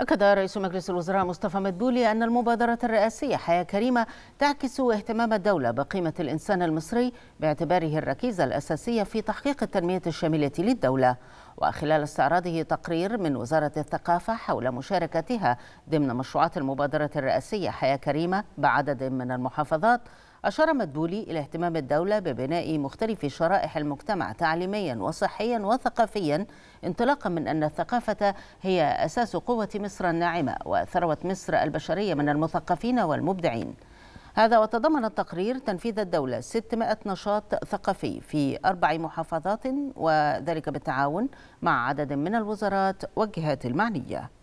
أكد رئيس مجلس الوزراء مصطفى مدبولي أن المبادرة الرئاسية حياة كريمة تعكس اهتمام الدولة بقيمة الإنسان المصري باعتباره الركيزة الأساسية في تحقيق التنمية الشاملة للدولة وخلال استعراضه تقرير من وزارة الثقافة حول مشاركتها ضمن مشروعات المبادرة الرئاسية حياة كريمة بعدد من المحافظات أشار مدبولي إلى اهتمام الدولة ببناء مختلف شرائح المجتمع تعليميا وصحيا وثقافيا انطلاقا من أن الثقافة هي أساس قوة مصر الناعمة وثروة مصر البشرية من المثقفين والمبدعين هذا وتضمن التقرير تنفيذ الدولة 600 نشاط ثقافي في أربع محافظات وذلك بالتعاون مع عدد من الوزارات والجهات المعنية